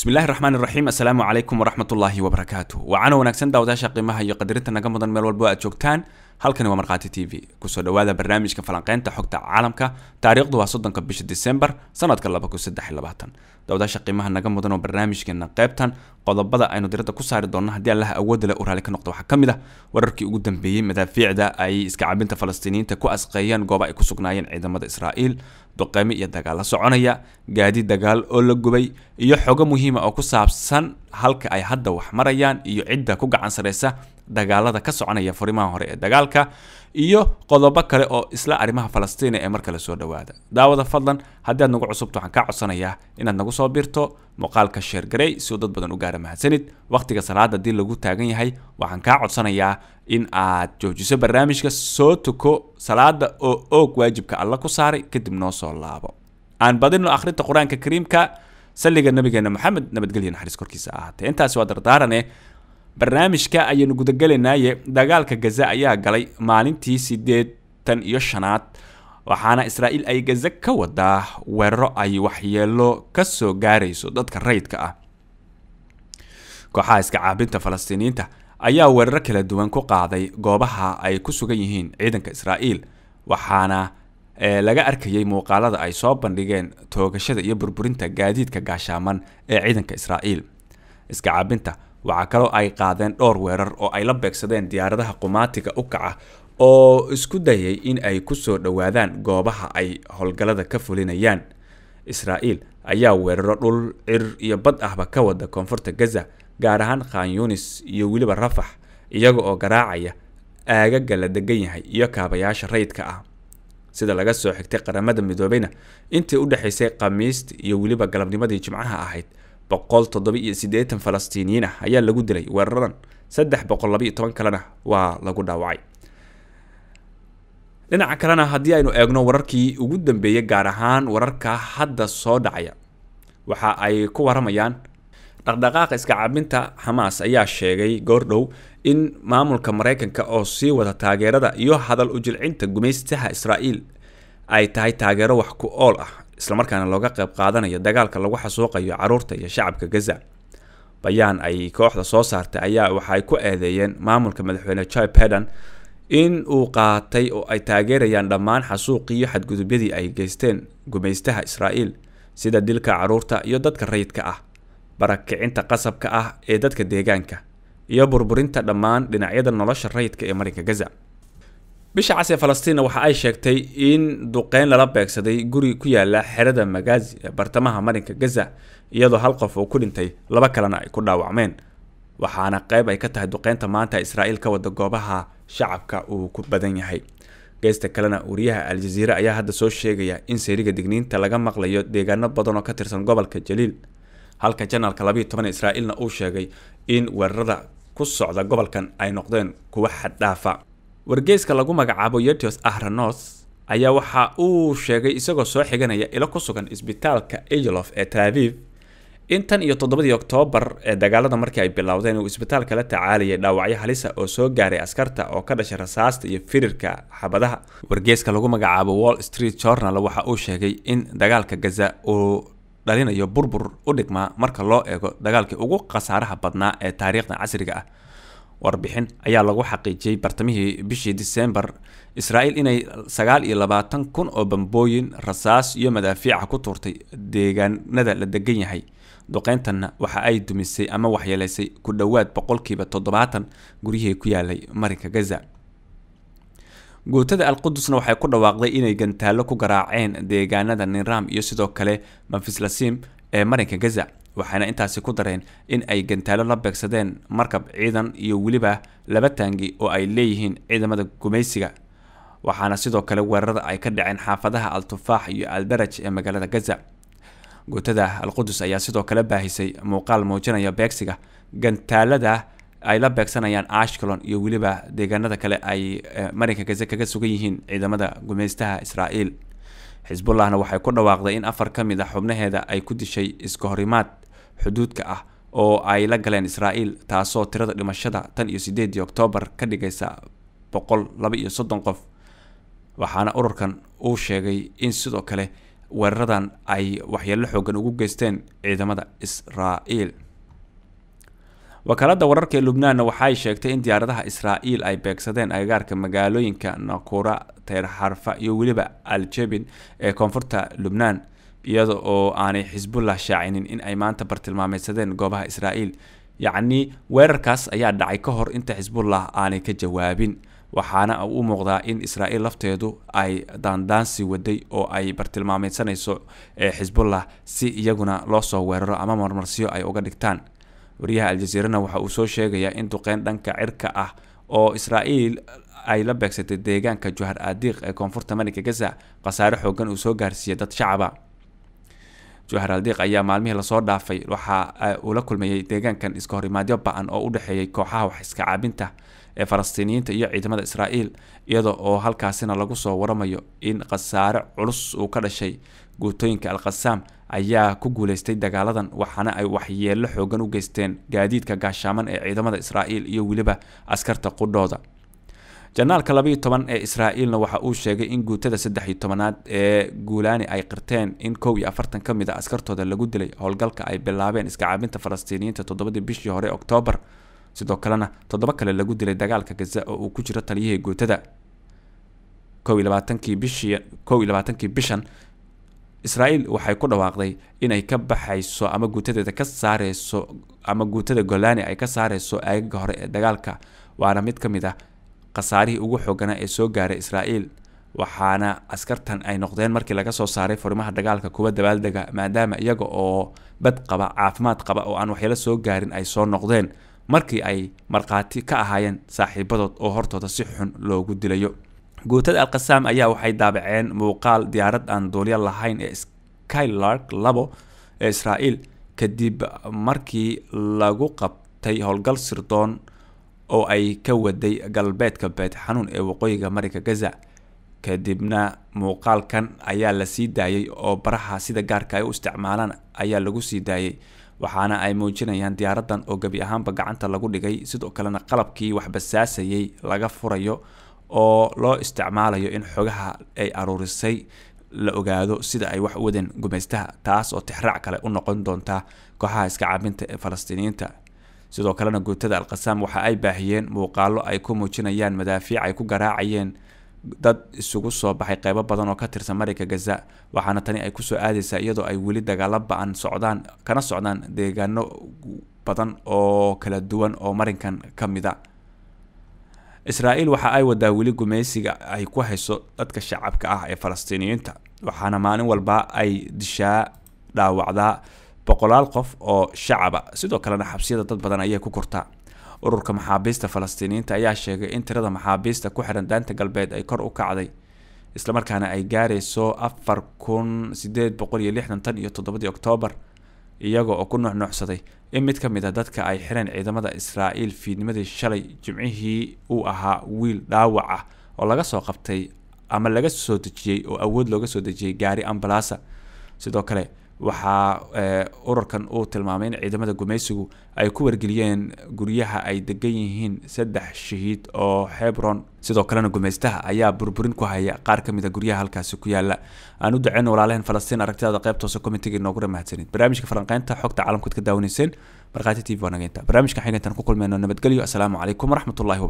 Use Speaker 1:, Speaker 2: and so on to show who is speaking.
Speaker 1: بسم الله الرحمن الرحيم السلام عليكم ورحمة الله وبركاته وعنا ونكسن داو داشا قيمة هي قدرت أن نقمض الميل والبوء هل كان ومرقاتي تي في كسو دوادة برنامج كفلانقين تحوكتا عالمك تاريخ دوا صدن كبش ديسمبر سنة كلابا كسد حلباتن dawadaasha qiimaha naga mudan oo barnaamijkeena qaybtan qodobada aynu diradda ku saari doonno haddii allaha awoodda le u raali ka noqdo waxaa ka mid ah wararkii ugu dambeeyey madaafiicda ay iska cabinta falastiiniyiinta ku asqeeyeen gooba ay ku sugnaayeen ciidamada israa'iil duqeymo iyo dagaalla soconaya gaadi dagaal oo la gubay iyo xogo muhiima ah oo ku saabsan halka ay hadda wax marayaan iyo cidda ku gacan saraysa dagaalada ka soconaya furimaha hore ee dagaalka iyo qodobo kale oo isla arrimaha falastiina ee markale soo dhowaada daawada fadlan haddii aad nagu cusubto waxaan kaa codsanayaa inaad nagu soo biirto muuqaalka sheergarey si uu dad badan u gaara mahadsanid wakhtiga salaada haddii lagu taagan yahay waxaan kaa codsanayaa in aad joojiso barnaamijka soo tuko salaada oo oog waajibka alla ku saaray kadib noo soo laabo aan badinno akhrinta qur-aanka kariimka salliga nabigeena moxamed nabadgelyo naxariis korkiisa ahaatee intaasi waa dardaarane barnaamijka ayaynu gudagelanaaye dagaalka gaza ayaa galay maalintii siddeetan iyo shanaad waxaana israa'iil ay gaza ka wadaa weeraro ay waxyeelo ka soo gaarayso dadka rayidka ah kooxaha iska caabinta falastiiniyiinta ayaa weeraro kala duwan ku qaaday goobaha ay ku sugan yihiin ciidanka israa'iil waxaana eh, laga arkayay muuqaalada ay soo bandhigeen toogashada iyo burburinta gaadiidka gaashaaman ee ciidanka israa'iil iska caabinta waxaa kaloo ay qaadeen dhowr weerar oo ay la beegsadeen diyaaradaha qumaatiga u kaca oo isku dayay in ay ku soo dhowaadaan goobaha ay howlgallada ka fulinayaan israa'iil ayaa weeraro dhul cir iyo bad ahba ka wada koonfurta gaza gaar ahaan khan yunis iyo weliba rafax iyaga oo garaacaya aagaga la degan yahay iyo kaabayaasha rayidka ah sida laga soo xigtay qaramada midoobeyna intii u dhexaysay khamiist iyo weliba galabnimadii jimcaha ahayd boqol toddoba-iyo siddeetan falastiiniyiin ah ayaa lagu dilay weeraradan saddex boqol laba iyo toban kalena waa lagu dhaawacay dhinaca kalena haddii aynu eegno wararkii ugu dambeeyey gaar ahaan wararka hadda soo dhacaya waxa ay ku waramayaan dhaqdhaqaaqa iskacabinta xamaas ayaa sheegay goor dhow in maamulka maraykanka oo sii wada taageerada iyo hadal u jilcinta gumaystaha israa'iil ay tahay taageero wax ku ool ah islamarkaana looga qayb qaadanayo dagaalka lagu xasuuqayo caruurta iyo shacabka gaza bayaan ay kooxda soo saartay ayaa waxaay ku eedeeyeen maamulka madaxweyne jai baden in uu qaatay oo ay taageerayaan dhammaan xasuuqiiyo xadgudubyadii ay geysteen gumaystaha israa'iil sida dilka caruurta iyo dadka rayidka ah barakicinta qasabka ah ee dadka deegaanka iyo burburinta dhammaan dhinacyada nolosha rayidka ee marinka gaza bisha cas ee falastiinna waxa ay sheegtay in duqeyn lala beegsaday guri ku yaala xerada magaazi ee bartamaha marinka gaza iyadoo hal qof uu ku dhintay laba kalena ay ku dhaawacmeen waxaana qayb ay ka tahay duqeynta maanta israa'iil ka wada goobaha shacabka uu ku badan yahay geysta kalena wariyaha al ayaa hadda soo sheegaya in seeriga digniinta laga maqlayo deegaano badan oo ka tirsan gobolka jaliil halka janaalka labayo toban israa'iilna uu sheegay in weerarada ku socda gobolkan ay noqdeen kuwa xaddhaafa wargeyska lagu magacaabo yetios ahranos ayaa waxa uu sheegay isagoo soo xiganaya ilo ku sugan isbitaalka ejlof ee tal in tan iyo toddobadii oktoobar ee dagaalada markii ay bilowdeen uu isbitaalka la tacaalayay dhaawacyo halisa oo soo gaaray askarta oo ka dhashay rasaasta iyo firirka xabadaha wargeyska lagu magacaabo wall street journal waxa uu sheegay in dagaalka gaza uu dhalinayo burbur u dhigmaa marka loo eego dagaalkii ugu khasaaraha badnaa ee taariikhda casriga ah warbixin ayaa lagu xaqiijiyey bartamihii bishii disembar israa'iil inay sagaal iyo labaatan kun oo bambooyin rasaas iyo madaafiica ku tuurtay deegaanada la degan yahay duqeyntanna waxa ay dumisay ama waxyeeleysay ku dhowaad boqolkiiba toddobaatan guryihii ku yaalay marinka gaza guutada alqudusna waxay ku dhawaaqday inay gantaallo ku garaaceen deegaanada ninraam iyo sidoo kale mafislasim ee marinka gaza waxayna intaasi ku dareen in ay gantaalo la beegsadeen markab ciidan iyo weliba laba taangi oo ay leeyihiin ciidamada gumaysiga waxaana sidoo kale weerarada ay ka dhaceen xaafadaha al-tufaax iyo aldaraj ee magaalada gaza guutada alqudus ayaa sidoo kale baahisay muuqaal muujinaya beegsiga gantaalada ay la beegsanayaan ashkelon iyo weliba deegaanada kale ay eh, marinka gaza kaga sugan yihiin ciidamada gumaystaha israa'iil xisbullahna waxay ku dhawaaqday in afar ka mid ah xubnaheeda ay ku dishay iska horimaad xuduudka ah oo ay la galeen israa'iil taasoo tirada dhimashada tan iyo sideedii oktoobar ka dhigaysa boqol laba iyo soddon qof waxaana ururkan uu sheegay in sidoo kale weeraradan ay waxyeello xoogan ugu geysteen ciidamada israa'iil wakaalada wararka ee lubnaanna waxay sheegtay in diyaaradaha israa'iil ay beegsadeen agagaarka magaalooyinka nakura teyrxarfa iyo weliba aljebin ee koonfurta lubnaan iyada oo aanay xisbullah shaacinin in ay maanta bartilmaameysadeen goobaha israa'iil yacnii weerarkaas ayaa dhacay ka hor inta xisbullah aanay ka jawaabin waxaana u muuqdaa in israa'iil lafteedu ay daandaansi waday oo ay bartilmaameysanayso xisbullah si iyaguna loo soo weeraro ama marmarsiyo ay uga dhigtaan wariyaha aljaziirana waxa uu soo sheegayaa in duqeyn dhanka cirka ah oo israa'iil ay la beegsatay deegaanka juhar aadiiq ee koonfurta marinka gaza khasaare xoogan uu soo gaarsiiyay dad shacaba jowharaal diiq ayaa maalmihii lasoo dhaafay waxa eh, uu la kulmayay deegaankan iska horimaadyo ba-an oo u dhexeeyay kooxaha wax iska caabinta ee falastiiniyiinta iyo ciidamada israa'iil iyada oo halkaasina lagu soo waramayo in khasaare culus uu ka dhashay guutooyinka alkhasaam ayaa ku guulaystay dagaaladan waxaana ay waxyeello xoogan u geysteen gaadiidka gaashaaman ee ciidamada israa'iil iyo weliba askarta qudhooda janaalka labaiyo toban ee israa'iilna waxa uu sheegay in guutada saddex iyo tobanaad ee guulaani ay qirteen in kow iyo afartan ka mid a ah askartooda lagu dilay howlgalka ay bilaabeen iskacaabinta falastiiniyiinta toddobadii bishii hore oktoobar sidoo kalena toddoba kale lagu dilay dagaalka gaza oo uu ku jiro taliyihii guutada kow iyo labaatankii bishan israa'iil waxay ku dhawaaqday inay ka baxayso ama guutadeeda ka saareyso ama guutada golani ay ka saareyso aagaga hore ee dagaalka waana mid ka mid ah khasaarihii ugu xooganaa ee soo gaaray israa'iil waxaana askartan ay noqdeen markii laga soo saaray furimaha dagaalka kuwa dabaaldega maadaama iyaga oo bad qaba caafimaad qaba oo aan waxyaalo soo gaarin ay soo noqdeen markii ay markhaati ka ahaayeen saaxiibadood oo hortooda si xun loogu dilayo guutada alkhasaam ayaa waxay daabaceen muuqaal diyaarad aan duulyo lahayn ee skylark labo ee israa'iil kadib markii lagu qabtay howlgal sirdoon oo ay ka waday galbeedka beed xanuun ee waqooyiga marinka gaza kadibna muuqaalkan ayaa la sii daayay oo baraha sida gaarka ay u isticmaalaan ayaa lagu sii daayey waxaana ay muujinayaan diyaaradan oo gebi ahaanba gacanta lagu dhigay sidoo kalena qalabkii waxbasaasayay laga furayo oo loo isticmaalayo in xogaha ay aruurisay la ogaado sida ay wax u wadeen gumaystaha taas oo tixraac kale u noqon doonta kooxaha iska caabinta ee falastiiniyiinta sidoo kalena guutada alqasaam waxa ay baahiyeen muuqaallo ay ku muujinayaan madaafiic ay ku garaacayeen dad isugu soo baxay qeybo badan oo ka tirsan marinka gaza waxaana tani ay kusoo aadaysaa iyadoo ay weli dagaalo ba-an socdaan kana socdaan deegaano badan oo kala duwan oo marinkan ka mida ah. israa'iil waxa ay wadaa weli gumaysiga ay ku hayso dadka shacabka ah ee falastiiniyiinta waxaana maalin walba ay dishaa dhaawacdaa boqolaal qof oo shacaba sidoo kalena xabsiyada dad badan ayay ku kortaa ururka maxaabiista falastiiniyiinta ayaa sheegay in tirada maxaabiista ku xihan daanta galbeed ay kor u kacday islamarkaana ay gaarayso afar kun sideed boqol iyo lixdan tan iyo toddobadii oktoobar iyagoo oo ku nuucnuucsaday in mid ka mid a ah dadka ay xireen ciidamada israa'iil fiidnimadii shalay jimcihii uu ahaa wiil dhaawac ah oo laga soo qabtay ama laga soo dejiyey oo awood looga soo dejiyey gaari ambalaasa sidoo kale waxaa eh, ururkan uu tilmaamay in ciidamada gumaysigu ay ku wargeliyeen guryaha ay degan yihiin saddex shahiid oo hebron sidoo kalena gumaystaha ayaa burburin ku haya qaar ka mid ah guryaha halkaasi ku yaala aan u duceyno walaalaheen falastiin aragtidaada qeyb toose kommentiga inoogu barnaamijka falanqeynta xogta caalamka ka daawaneyseen markhaati t v waa nageynta barnamijkan ku kulmeyno nabadgelyo asalaamu calaykum waraxmatullahi wabara